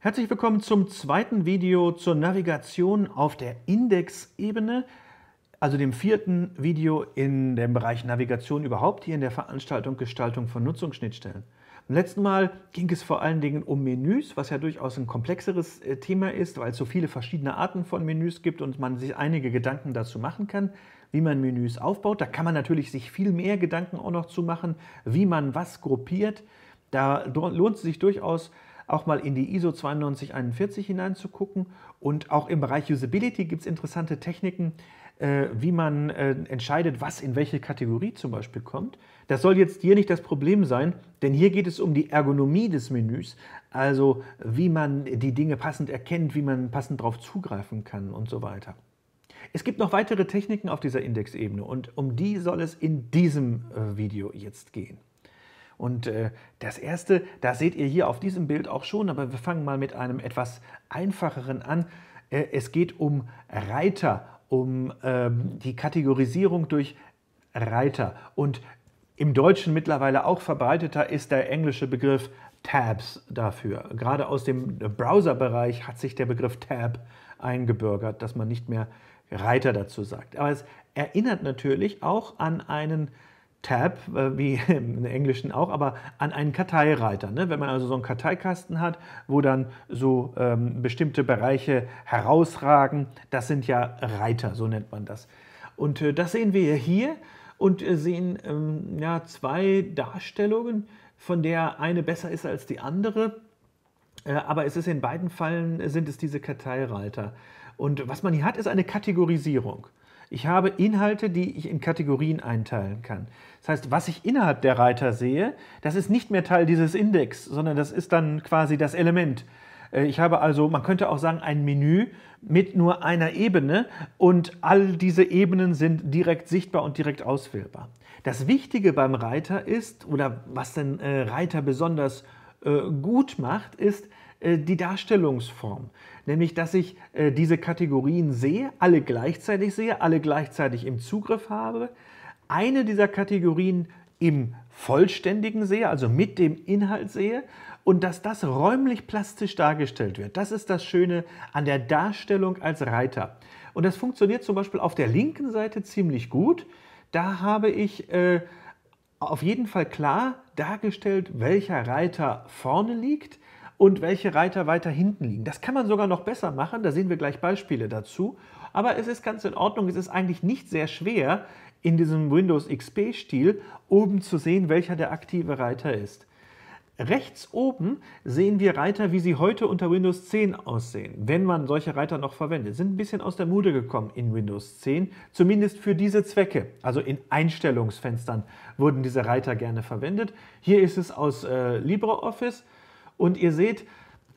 Herzlich willkommen zum zweiten Video zur Navigation auf der Indexebene, also dem vierten Video in dem Bereich Navigation überhaupt hier in der Veranstaltung Gestaltung von Nutzungsschnittstellen. Im letzten Mal ging es vor allen Dingen um Menüs, was ja durchaus ein komplexeres äh, Thema ist, weil es so viele verschiedene Arten von Menüs gibt und man sich einige Gedanken dazu machen kann, wie man Menüs aufbaut. Da kann man natürlich sich viel mehr Gedanken auch noch zu machen, wie man was gruppiert. Da lohnt es sich durchaus, auch mal in die ISO 9241 hineinzugucken. Und auch im Bereich Usability gibt es interessante Techniken, äh, wie man äh, entscheidet, was in welche Kategorie zum Beispiel kommt. Das soll jetzt hier nicht das Problem sein, denn hier geht es um die Ergonomie des Menüs, also wie man die Dinge passend erkennt, wie man passend darauf zugreifen kann und so weiter. Es gibt noch weitere Techniken auf dieser Indexebene und um die soll es in diesem äh, Video jetzt gehen. Und äh, das erste, da seht ihr hier auf diesem Bild auch schon, aber wir fangen mal mit einem etwas einfacheren an. Äh, es geht um Reiter, um ähm, die Kategorisierung durch Reiter. Und im Deutschen mittlerweile auch verbreiteter ist der englische Begriff Tabs dafür. Gerade aus dem Browserbereich hat sich der Begriff Tab eingebürgert, dass man nicht mehr Reiter dazu sagt. Aber es erinnert natürlich auch an einen Tab, äh, wie im Englischen auch, aber an einen Karteireiter. Ne? Wenn man also so einen Karteikasten hat, wo dann so ähm, bestimmte Bereiche herausragen, das sind ja Reiter, so nennt man das. Und äh, das sehen wir hier und äh, sehen ähm, ja, zwei Darstellungen, von der eine besser ist als die andere. Äh, aber es ist in beiden Fällen sind es diese Karteireiter. Und was man hier hat, ist eine Kategorisierung. Ich habe Inhalte, die ich in Kategorien einteilen kann. Das heißt, was ich innerhalb der Reiter sehe, das ist nicht mehr Teil dieses Index, sondern das ist dann quasi das Element. Äh, ich habe also, man könnte auch sagen, ein Menü mit nur einer Ebene und all diese Ebenen sind direkt sichtbar und direkt auswählbar. Das Wichtige beim Reiter ist, oder was den äh, Reiter besonders äh, gut macht, ist die Darstellungsform nämlich dass ich äh, diese Kategorien sehe, alle gleichzeitig sehe, alle gleichzeitig im Zugriff habe, eine dieser Kategorien im vollständigen sehe, also mit dem Inhalt sehe und dass das räumlich plastisch dargestellt wird. Das ist das Schöne an der Darstellung als Reiter. Und das funktioniert zum Beispiel auf der linken Seite ziemlich gut. Da habe ich äh, auf jeden Fall klar dargestellt, welcher Reiter vorne liegt und welche Reiter weiter hinten liegen. Das kann man sogar noch besser machen, da sehen wir gleich Beispiele dazu. Aber es ist ganz in Ordnung, es ist eigentlich nicht sehr schwer, in diesem Windows XP-Stil oben zu sehen, welcher der aktive Reiter ist. Rechts oben sehen wir Reiter, wie sie heute unter Windows 10 aussehen, wenn man solche Reiter noch verwendet. Sind ein bisschen aus der Mode gekommen in Windows 10, zumindest für diese Zwecke. Also in Einstellungsfenstern wurden diese Reiter gerne verwendet. Hier ist es aus äh, LibreOffice und ihr seht,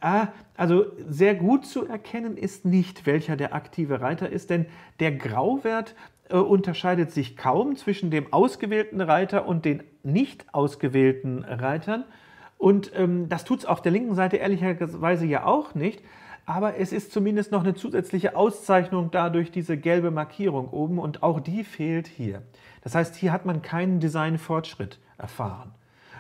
ah, also sehr gut zu erkennen ist nicht, welcher der aktive Reiter ist, denn der Grauwert äh, unterscheidet sich kaum zwischen dem ausgewählten Reiter und den nicht ausgewählten Reitern. Und ähm, das tut es auf der linken Seite ehrlicherweise ja auch nicht. Aber es ist zumindest noch eine zusätzliche Auszeichnung dadurch diese gelbe Markierung oben und auch die fehlt hier. Das heißt, hier hat man keinen Designfortschritt erfahren.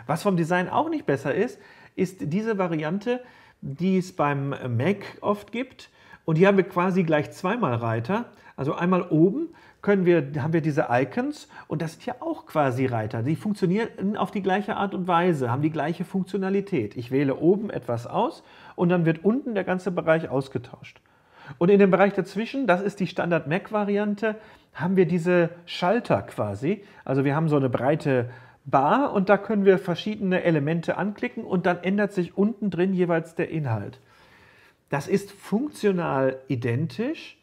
Was vom Design auch nicht besser ist, ist diese Variante, die es beim Mac oft gibt. Und hier haben wir quasi gleich zweimal Reiter. Also einmal oben können wir, haben wir diese Icons und das sind ja auch quasi Reiter. Die funktionieren auf die gleiche Art und Weise, haben die gleiche Funktionalität. Ich wähle oben etwas aus und dann wird unten der ganze Bereich ausgetauscht. Und in dem Bereich dazwischen, das ist die Standard-Mac-Variante, haben wir diese Schalter quasi. Also wir haben so eine breite Bar und da können wir verschiedene Elemente anklicken und dann ändert sich unten drin jeweils der Inhalt. Das ist funktional identisch,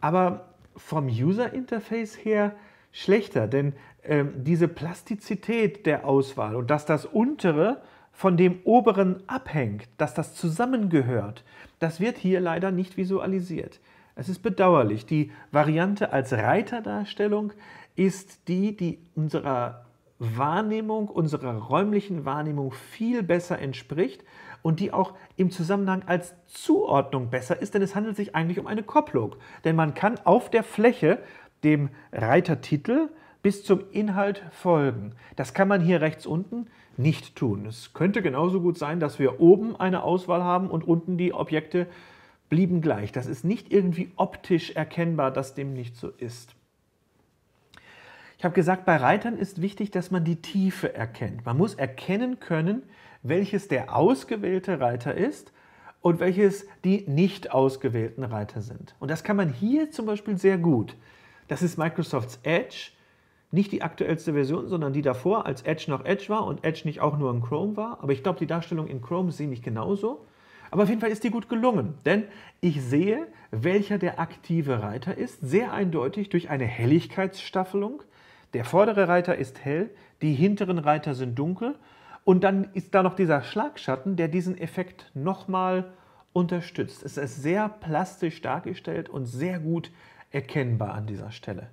aber vom User Interface her schlechter, denn ähm, diese Plastizität der Auswahl und dass das untere von dem oberen abhängt, dass das zusammengehört, das wird hier leider nicht visualisiert. Es ist bedauerlich. Die Variante als Reiterdarstellung ist die, die unserer Wahrnehmung, unserer räumlichen Wahrnehmung viel besser entspricht und die auch im Zusammenhang als Zuordnung besser ist, denn es handelt sich eigentlich um eine Kopplung. Denn man kann auf der Fläche dem Reitertitel bis zum Inhalt folgen. Das kann man hier rechts unten nicht tun. Es könnte genauso gut sein, dass wir oben eine Auswahl haben und unten die Objekte blieben gleich. Das ist nicht irgendwie optisch erkennbar, dass dem nicht so ist. Ich habe gesagt, bei Reitern ist wichtig, dass man die Tiefe erkennt. Man muss erkennen können, welches der ausgewählte Reiter ist und welches die nicht ausgewählten Reiter sind. Und das kann man hier zum Beispiel sehr gut. Das ist Microsofts Edge, nicht die aktuellste Version, sondern die davor, als Edge noch Edge war und Edge nicht auch nur in Chrome war. Aber ich glaube, die Darstellung in Chrome sehe ich genauso. Aber auf jeden Fall ist die gut gelungen, denn ich sehe, welcher der aktive Reiter ist, sehr eindeutig durch eine Helligkeitsstaffelung. Der vordere Reiter ist hell, die hinteren Reiter sind dunkel und dann ist da noch dieser Schlagschatten, der diesen Effekt nochmal unterstützt. Es ist sehr plastisch dargestellt und sehr gut erkennbar an dieser Stelle.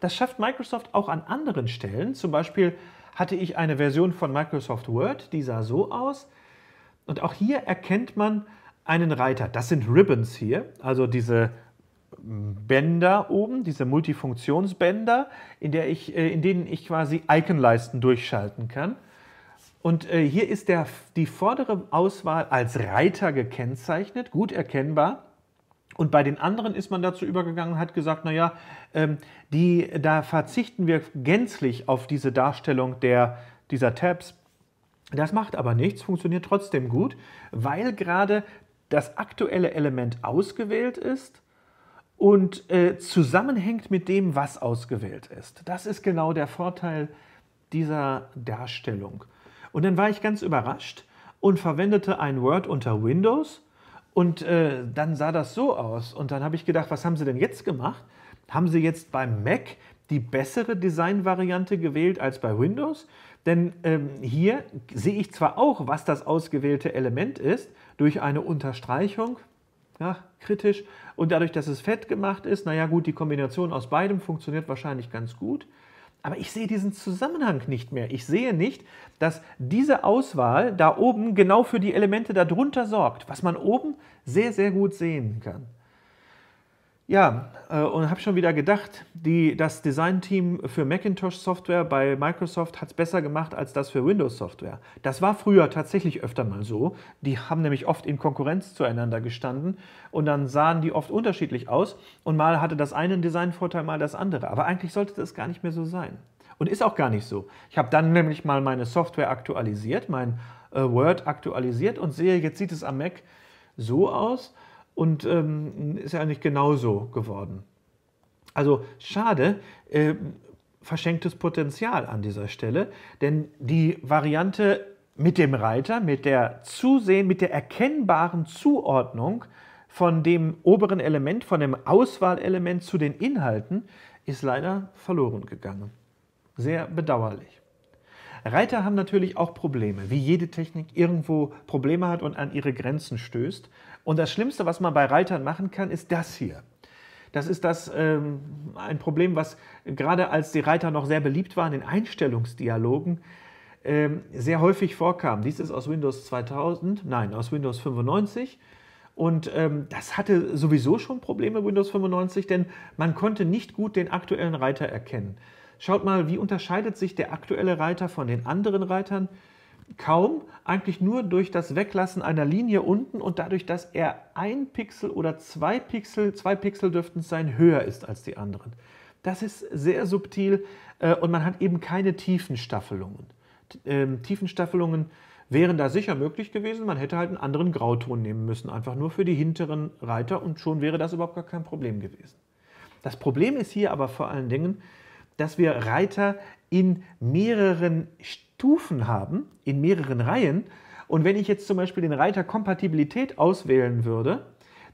Das schafft Microsoft auch an anderen Stellen. Zum Beispiel hatte ich eine Version von Microsoft Word, die sah so aus. Und auch hier erkennt man einen Reiter. Das sind Ribbons hier, also diese Bänder oben, diese Multifunktionsbänder, in, der ich, äh, in denen ich quasi Iconleisten durchschalten kann. Und äh, hier ist der, die vordere Auswahl als Reiter gekennzeichnet, gut erkennbar. Und bei den anderen ist man dazu übergegangen und hat gesagt, naja, ähm, die, da verzichten wir gänzlich auf diese Darstellung der, dieser Tabs. Das macht aber nichts, funktioniert trotzdem gut, weil gerade das aktuelle Element ausgewählt ist und äh, zusammenhängt mit dem, was ausgewählt ist. Das ist genau der Vorteil dieser Darstellung. Und dann war ich ganz überrascht und verwendete ein Word unter Windows und äh, dann sah das so aus. Und dann habe ich gedacht, was haben sie denn jetzt gemacht? Haben sie jetzt beim Mac die bessere Designvariante gewählt als bei Windows? Denn ähm, hier sehe ich zwar auch, was das ausgewählte Element ist, durch eine Unterstreichung ja, kritisch. Und dadurch, dass es fett gemacht ist, naja gut, die Kombination aus beidem funktioniert wahrscheinlich ganz gut. Aber ich sehe diesen Zusammenhang nicht mehr. Ich sehe nicht, dass diese Auswahl da oben genau für die Elemente darunter sorgt, was man oben sehr, sehr gut sehen kann. Ja, äh, und habe schon wieder gedacht, die, das Designteam für Macintosh-Software bei Microsoft hat es besser gemacht als das für Windows-Software. Das war früher tatsächlich öfter mal so. Die haben nämlich oft in Konkurrenz zueinander gestanden und dann sahen die oft unterschiedlich aus und mal hatte das eine einen Designvorteil, mal das andere. Aber eigentlich sollte das gar nicht mehr so sein. Und ist auch gar nicht so. Ich habe dann nämlich mal meine Software aktualisiert, mein äh, Word aktualisiert und sehe, jetzt sieht es am Mac so aus und ähm, ist eigentlich genauso geworden. Also schade, äh, verschenktes Potenzial an dieser Stelle, denn die Variante mit dem Reiter, mit der Zusehen, mit der erkennbaren Zuordnung von dem oberen Element, von dem Auswahlelement zu den Inhalten, ist leider verloren gegangen. Sehr bedauerlich. Reiter haben natürlich auch Probleme, wie jede Technik irgendwo Probleme hat und an ihre Grenzen stößt. Und das Schlimmste, was man bei Reitern machen kann, ist das hier. Das ist das, ähm, ein Problem, was gerade als die Reiter noch sehr beliebt waren in Einstellungsdialogen, ähm, sehr häufig vorkam. Dies ist aus Windows 2000, nein, aus Windows 95. Und ähm, das hatte sowieso schon Probleme Windows 95, denn man konnte nicht gut den aktuellen Reiter erkennen. Schaut mal, wie unterscheidet sich der aktuelle Reiter von den anderen Reitern? Kaum, eigentlich nur durch das Weglassen einer Linie unten und dadurch, dass er ein Pixel oder zwei Pixel, zwei Pixel dürften es sein, höher ist als die anderen. Das ist sehr subtil äh, und man hat eben keine Tiefenstaffelungen. Ähm, Tiefenstaffelungen wären da sicher möglich gewesen. Man hätte halt einen anderen Grauton nehmen müssen, einfach nur für die hinteren Reiter und schon wäre das überhaupt gar kein Problem gewesen. Das Problem ist hier aber vor allen Dingen, dass wir Reiter in mehreren Stufen haben, in mehreren Reihen. Und wenn ich jetzt zum Beispiel den Reiter Kompatibilität auswählen würde,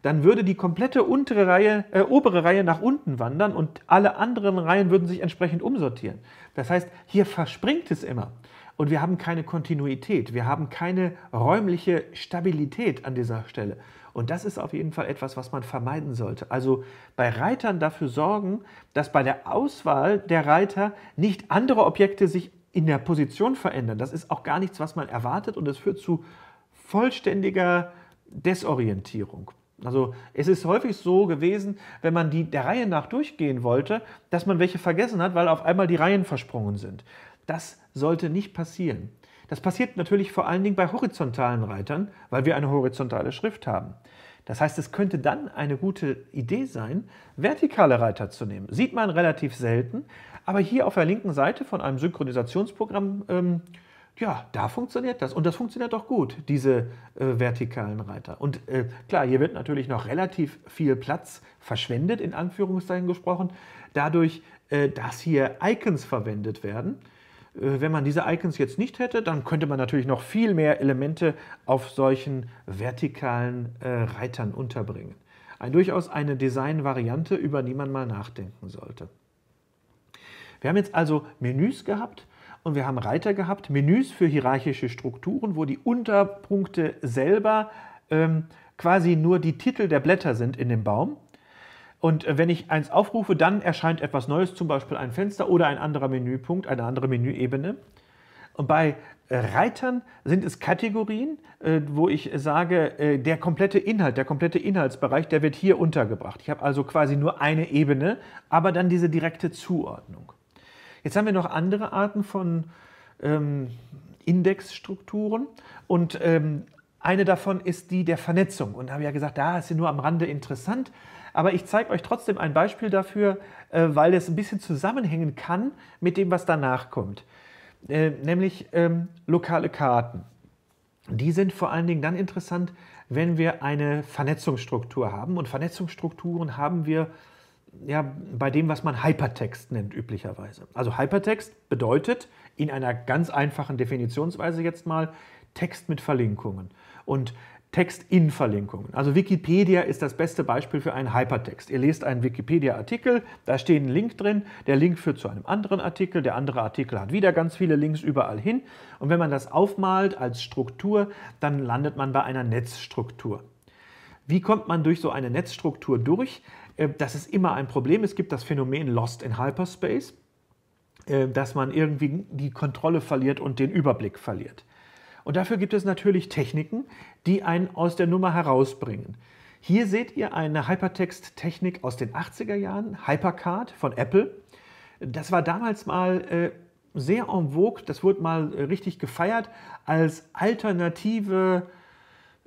dann würde die komplette untere Reihe, äh, obere Reihe nach unten wandern und alle anderen Reihen würden sich entsprechend umsortieren. Das heißt, hier verspringt es immer. Und wir haben keine Kontinuität, wir haben keine räumliche Stabilität an dieser Stelle. Und das ist auf jeden Fall etwas, was man vermeiden sollte. Also bei Reitern dafür sorgen, dass bei der Auswahl der Reiter nicht andere Objekte sich in der Position verändern. Das ist auch gar nichts, was man erwartet und es führt zu vollständiger Desorientierung. Also es ist häufig so gewesen, wenn man die der Reihe nach durchgehen wollte, dass man welche vergessen hat, weil auf einmal die Reihen versprungen sind. Das sollte nicht passieren. Das passiert natürlich vor allen Dingen bei horizontalen Reitern, weil wir eine horizontale Schrift haben. Das heißt, es könnte dann eine gute Idee sein, vertikale Reiter zu nehmen. Sieht man relativ selten, aber hier auf der linken Seite von einem Synchronisationsprogramm, ähm, ja, da funktioniert das. Und das funktioniert auch gut, diese äh, vertikalen Reiter. Und äh, klar, hier wird natürlich noch relativ viel Platz verschwendet, in Anführungszeichen gesprochen, dadurch, äh, dass hier Icons verwendet werden. Äh, wenn man diese Icons jetzt nicht hätte, dann könnte man natürlich noch viel mehr Elemente auf solchen vertikalen äh, Reitern unterbringen. Ein, durchaus eine Designvariante, über die man mal nachdenken sollte. Wir haben jetzt also Menüs gehabt und wir haben Reiter gehabt, Menüs für hierarchische Strukturen, wo die Unterpunkte selber ähm, quasi nur die Titel der Blätter sind in dem Baum. Und äh, wenn ich eins aufrufe, dann erscheint etwas Neues, zum Beispiel ein Fenster oder ein anderer Menüpunkt, eine andere Menüebene. Und bei äh, Reitern sind es Kategorien, äh, wo ich sage, der komplette Inhalt, der komplette Inhaltsbereich, der wird hier untergebracht. Ich habe also quasi nur eine Ebene, aber dann diese direkte Zuordnung. Jetzt haben wir noch andere Arten von ähm, Indexstrukturen und ähm, eine davon ist die der Vernetzung. Und da habe ich ja gesagt, da ist sie nur am Rande interessant. Aber ich zeige euch trotzdem ein Beispiel dafür, äh, weil es ein bisschen zusammenhängen kann mit dem, was danach kommt. Äh, nämlich ähm, lokale Karten. Die sind vor allen Dingen dann interessant, wenn wir eine Vernetzungsstruktur haben. Und Vernetzungsstrukturen haben wir ja, bei dem, was man Hypertext nennt, üblicherweise. Also Hypertext bedeutet in einer ganz einfachen Definitionsweise jetzt mal Text mit Verlinkungen. Und Text-In-Verlinkungen. Also Wikipedia ist das beste Beispiel für einen Hypertext. Ihr lest einen Wikipedia-Artikel, da steht ein Link drin, der Link führt zu einem anderen Artikel, der andere Artikel hat wieder ganz viele Links überall hin. Und wenn man das aufmalt als Struktur, dann landet man bei einer Netzstruktur. Wie kommt man durch so eine Netzstruktur durch? Äh, das ist immer ein Problem. Es gibt das Phänomen Lost in Hyperspace, äh, dass man irgendwie die Kontrolle verliert und den Überblick verliert. Und dafür gibt es natürlich Techniken, die einen aus der Nummer herausbringen. Hier seht ihr eine Hypertext-Technik aus den 80er Jahren, Hypercard von Apple. Das war damals mal äh, sehr en vogue, das wurde mal äh, richtig gefeiert als alternative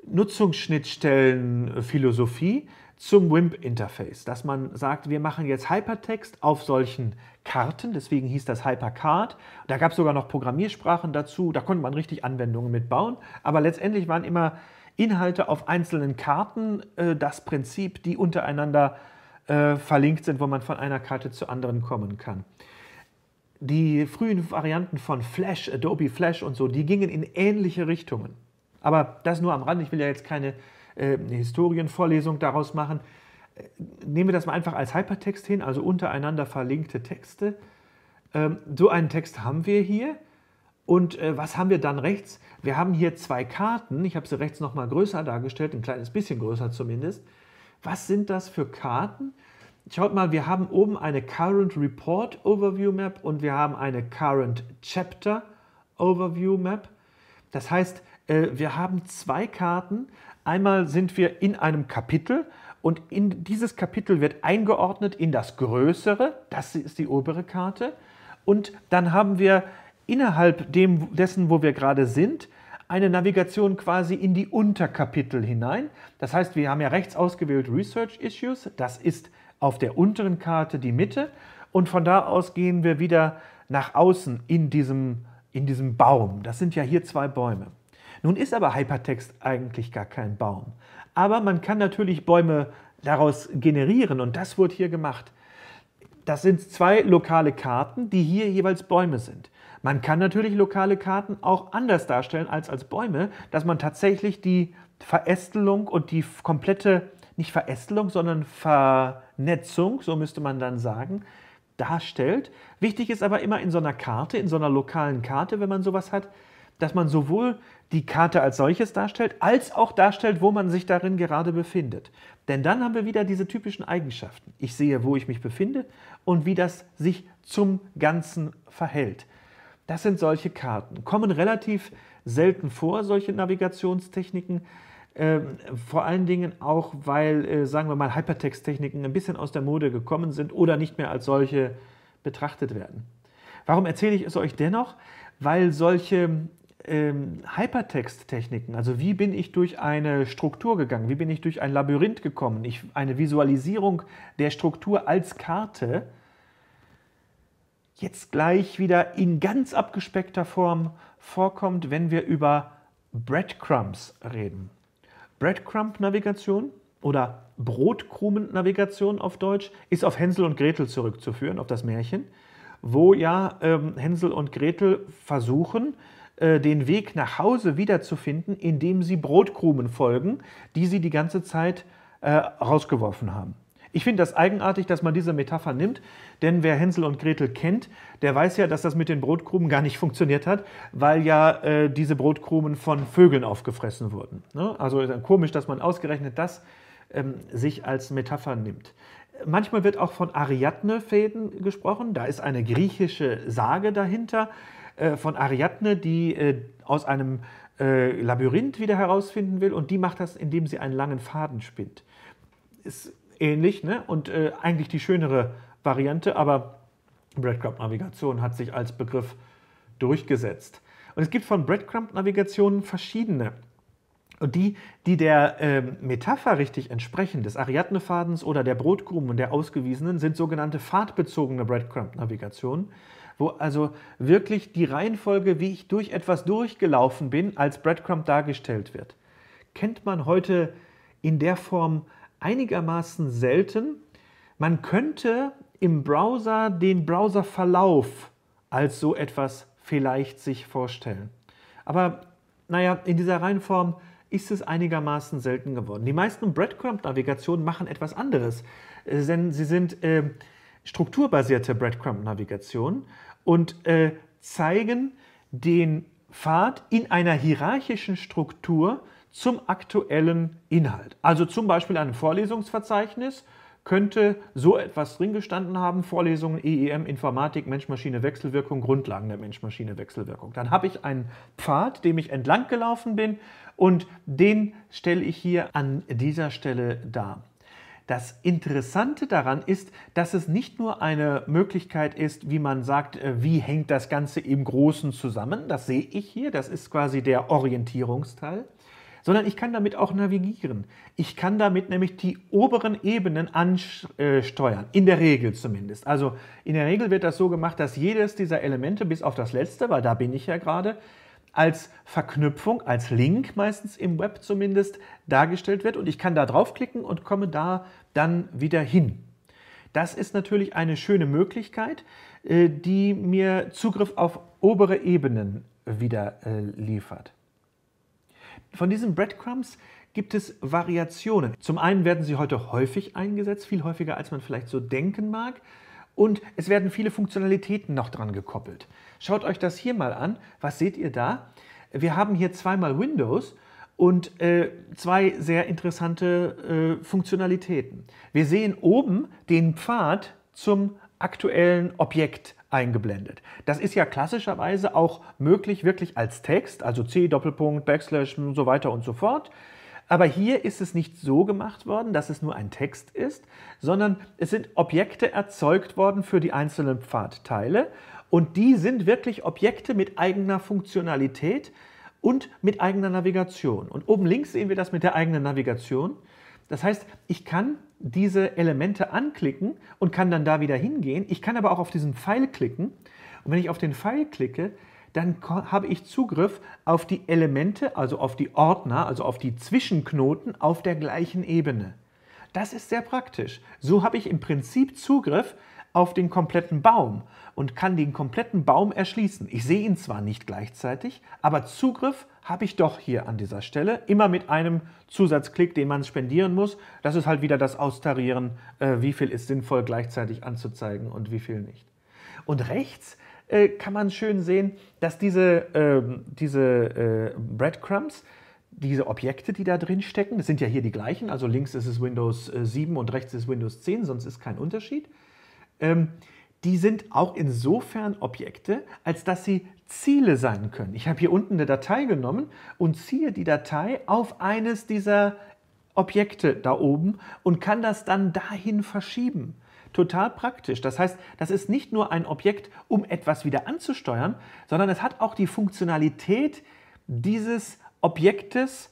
Nutzungsschnittstellenphilosophie. philosophie zum WIMP-Interface, dass man sagt, wir machen jetzt Hypertext auf solchen Karten, deswegen hieß das Hypercard. Da gab es sogar noch Programmiersprachen dazu, da konnte man richtig Anwendungen mitbauen, aber letztendlich waren immer Inhalte auf einzelnen Karten äh, das Prinzip, die untereinander äh, verlinkt sind, wo man von einer Karte zur anderen kommen kann. Die frühen Varianten von Flash, Adobe Flash und so, die gingen in ähnliche Richtungen. Aber das nur am Rand, ich will ja jetzt keine äh, eine Historienvorlesung daraus machen. Äh, nehmen wir das mal einfach als Hypertext hin, also untereinander verlinkte Texte. Ähm, so einen Text haben wir hier. Und äh, was haben wir dann rechts? Wir haben hier zwei Karten. Ich habe sie rechts nochmal größer dargestellt, ein kleines bisschen größer zumindest. Was sind das für Karten? Schaut mal, wir haben oben eine Current Report Overview Map und wir haben eine Current Chapter Overview Map. Das heißt, wir haben zwei Karten, Einmal sind wir in einem Kapitel und in dieses Kapitel wird eingeordnet in das Größere, das ist die obere Karte. Und dann haben wir innerhalb dem, dessen, wo wir gerade sind, eine Navigation quasi in die Unterkapitel hinein. Das heißt, wir haben ja rechts ausgewählt Research Issues, das ist auf der unteren Karte die Mitte und von da aus gehen wir wieder nach außen in diesem, in diesem Baum. Das sind ja hier zwei Bäume. Nun ist aber Hypertext eigentlich gar kein Baum. Aber man kann natürlich Bäume daraus generieren und das wird hier gemacht. Das sind zwei lokale Karten, die hier jeweils Bäume sind. Man kann natürlich lokale Karten auch anders darstellen als als Bäume, dass man tatsächlich die Verästelung und die komplette, nicht Verästelung, sondern Vernetzung, so müsste man dann sagen, darstellt. Wichtig ist aber immer in so einer Karte, in so einer lokalen Karte, wenn man sowas hat, dass man sowohl die Karte als solches darstellt, als auch darstellt, wo man sich darin gerade befindet. Denn dann haben wir wieder diese typischen Eigenschaften. Ich sehe, wo ich mich befinde und wie das sich zum Ganzen verhält. Das sind solche Karten. Kommen relativ selten vor, solche Navigationstechniken. Ähm, vor allen Dingen auch, weil, äh, sagen wir mal, Hypertext-Techniken ein bisschen aus der Mode gekommen sind oder nicht mehr als solche betrachtet werden. Warum erzähle ich es euch dennoch? Weil solche ähm, Hypertext-Techniken. Also wie bin ich durch eine Struktur gegangen? Wie bin ich durch ein Labyrinth gekommen? Ich, eine Visualisierung der Struktur als Karte. Jetzt gleich wieder in ganz abgespeckter Form vorkommt, wenn wir über Breadcrumbs reden. Breadcrumb-Navigation oder Brotkrumen-Navigation auf Deutsch ist auf Hänsel und Gretel zurückzuführen, auf das Märchen, wo ja ähm, Hänsel und Gretel versuchen, äh, den Weg nach Hause wiederzufinden, indem sie Brotkrumen folgen, die sie die ganze Zeit äh, rausgeworfen haben. Ich finde das eigenartig, dass man diese Metapher nimmt, denn wer Hänsel und Gretel kennt, der weiß ja, dass das mit den Brotkrumen gar nicht funktioniert hat, weil ja äh, diese Brotkrumen von Vögeln aufgefressen wurden. Ne? Also ist komisch, dass man ausgerechnet das ähm, sich als Metapher nimmt. Manchmal wird auch von Ariadne-Fäden gesprochen, da ist eine griechische Sage dahinter. Äh, von Ariadne, die äh, aus einem äh, Labyrinth wieder herausfinden will und die macht das, indem sie einen langen Faden spinnt. Ist ähnlich ne? und äh, eigentlich die schönere Variante, aber Breadcrumb-Navigation hat sich als Begriff durchgesetzt. Und es gibt von Breadcrumb-Navigationen verschiedene. Und die, die der äh, Metapher richtig entsprechen, des Ariadne-Fadens oder der Brotkrumen und der Ausgewiesenen, sind sogenannte fahrtbezogene Breadcrumb-Navigationen wo also wirklich die Reihenfolge, wie ich durch etwas durchgelaufen bin, als Breadcrumb dargestellt wird. Kennt man heute in der Form einigermaßen selten. Man könnte im Browser den Browserverlauf als so etwas vielleicht sich vorstellen. Aber naja, in dieser Reihenform ist es einigermaßen selten geworden. Die meisten Breadcrumb-Navigationen machen etwas anderes, äh, denn sie sind äh, strukturbasierte Breadcrumb-Navigation und äh, zeigen den Pfad in einer hierarchischen Struktur zum aktuellen Inhalt. Also zum Beispiel einem Vorlesungsverzeichnis könnte so etwas drin gestanden haben, Vorlesungen EEM, Informatik, Mensch-Maschine-Wechselwirkung, Grundlagen der Mensch-Maschine-Wechselwirkung. Dann habe ich einen Pfad, dem ich entlang gelaufen bin und den stelle ich hier an dieser Stelle dar. Das Interessante daran ist, dass es nicht nur eine Möglichkeit ist, wie man sagt, äh, wie hängt das Ganze im Großen zusammen, das sehe ich hier, das ist quasi der Orientierungsteil, sondern ich kann damit auch navigieren. Ich kann damit nämlich die oberen Ebenen ansteuern, in der Regel zumindest. Also in der Regel wird das so gemacht, dass jedes dieser Elemente, bis auf das letzte, weil da bin ich ja gerade, als Verknüpfung, als Link meistens im Web zumindest dargestellt wird und ich kann da draufklicken und komme da dann wieder hin. Das ist natürlich eine schöne Möglichkeit, äh, die mir Zugriff auf obere Ebenen wieder äh, liefert. Von diesen Breadcrumbs gibt es Variationen. Zum einen werden sie heute häufig eingesetzt, viel häufiger als man vielleicht so denken mag. Und es werden viele Funktionalitäten noch dran gekoppelt. Schaut euch das hier mal an. Was seht ihr da? Wir haben hier zweimal Windows und äh, zwei sehr interessante äh, Funktionalitäten. Wir sehen oben den Pfad zum aktuellen Objekt eingeblendet. Das ist ja klassischerweise auch möglich wirklich als Text, also C, Doppelpunkt, Backslash und so weiter und so fort. Aber hier ist es nicht so gemacht worden, dass es nur ein Text ist, sondern es sind Objekte erzeugt worden für die einzelnen Pfadteile und die sind wirklich Objekte mit eigener Funktionalität und mit eigener Navigation. Und oben links sehen wir das mit der eigenen Navigation. Das heißt, ich kann diese Elemente anklicken und kann dann da wieder hingehen. Ich kann aber auch auf diesen Pfeil klicken. Und wenn ich auf den Pfeil klicke, dann habe ich Zugriff auf die Elemente, also auf die Ordner, also auf die Zwischenknoten auf der gleichen Ebene. Das ist sehr praktisch. So habe ich im Prinzip Zugriff auf den kompletten Baum und kann den kompletten Baum erschließen. Ich sehe ihn zwar nicht gleichzeitig, aber Zugriff habe ich doch hier an dieser Stelle, immer mit einem Zusatzklick, den man spendieren muss. Das ist halt wieder das Austarieren, äh, wie viel ist sinnvoll gleichzeitig anzuzeigen und wie viel nicht. Und rechts äh, kann man schön sehen, dass diese, ähm, äh, diese Breadcrumbs, diese Objekte, die da drin stecken, das sind ja hier die gleichen, also links ist es Windows 7 äh, und rechts ist Windows 10, sonst ist kein Unterschied ähm, die sind auch insofern Objekte, als dass sie Ziele sein können. Ich habe hier unten eine Datei genommen und ziehe die Datei auf eines dieser Objekte da oben und kann das dann dahin verschieben. Total praktisch. Das heißt, das ist nicht nur ein Objekt, um etwas wieder anzusteuern, sondern es hat auch die Funktionalität dieses Objektes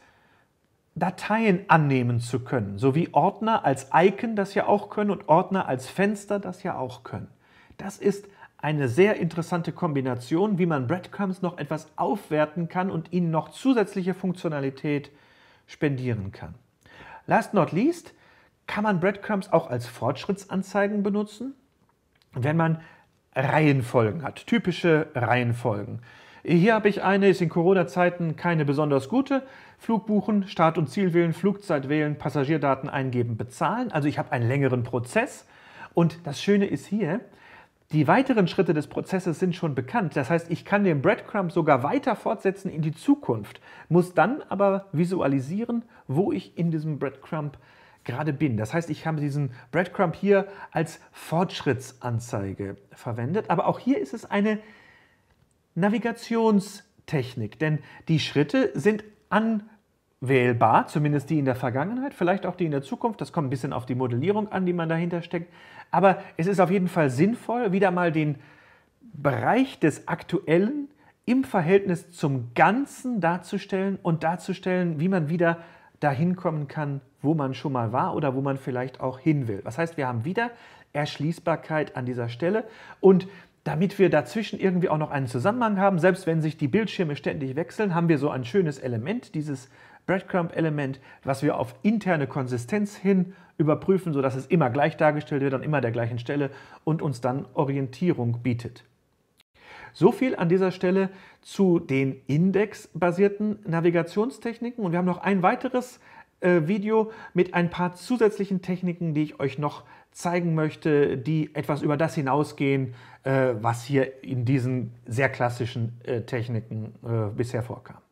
Dateien annehmen zu können, sowie Ordner als Icon das ja auch können und Ordner als Fenster das ja auch können. Das ist eine sehr interessante Kombination, wie man Breadcrumbs noch etwas aufwerten kann und ihnen noch zusätzliche Funktionalität spendieren kann. Last not least kann man Breadcrumbs auch als Fortschrittsanzeigen benutzen, wenn man Reihenfolgen hat, typische Reihenfolgen. Hier habe ich eine, ist in Corona-Zeiten keine besonders gute. Flug buchen, Start und Ziel wählen, Flugzeit wählen, Passagierdaten eingeben, bezahlen. Also ich habe einen längeren Prozess. Und das Schöne ist hier, die weiteren Schritte des Prozesses sind schon bekannt. Das heißt, ich kann den Breadcrumb sogar weiter fortsetzen in die Zukunft, muss dann aber visualisieren, wo ich in diesem Breadcrumb gerade bin. Das heißt, ich habe diesen Breadcrumb hier als Fortschrittsanzeige verwendet. Aber auch hier ist es eine Navigationstechnik, denn die Schritte sind anwählbar, zumindest die in der Vergangenheit, vielleicht auch die in der Zukunft. Das kommt ein bisschen auf die Modellierung an, die man dahinter steckt. Aber es ist auf jeden Fall sinnvoll, wieder mal den Bereich des Aktuellen im Verhältnis zum Ganzen darzustellen und darzustellen, wie man wieder dahin kommen kann, wo man schon mal war oder wo man vielleicht auch hin will. Das heißt, wir haben wieder Erschließbarkeit an dieser Stelle und damit wir dazwischen irgendwie auch noch einen Zusammenhang haben. Selbst wenn sich die Bildschirme ständig wechseln, haben wir so ein schönes Element, dieses Breadcrumb-Element, was wir auf interne Konsistenz hin überprüfen, sodass es immer gleich dargestellt wird, an immer der gleichen Stelle und uns dann Orientierung bietet. So viel an dieser Stelle zu den indexbasierten Navigationstechniken. Und wir haben noch ein weiteres äh, Video mit ein paar zusätzlichen Techniken, die ich euch noch zeigen möchte, die etwas über das hinausgehen, äh, was hier in diesen sehr klassischen äh, Techniken äh, bisher vorkam.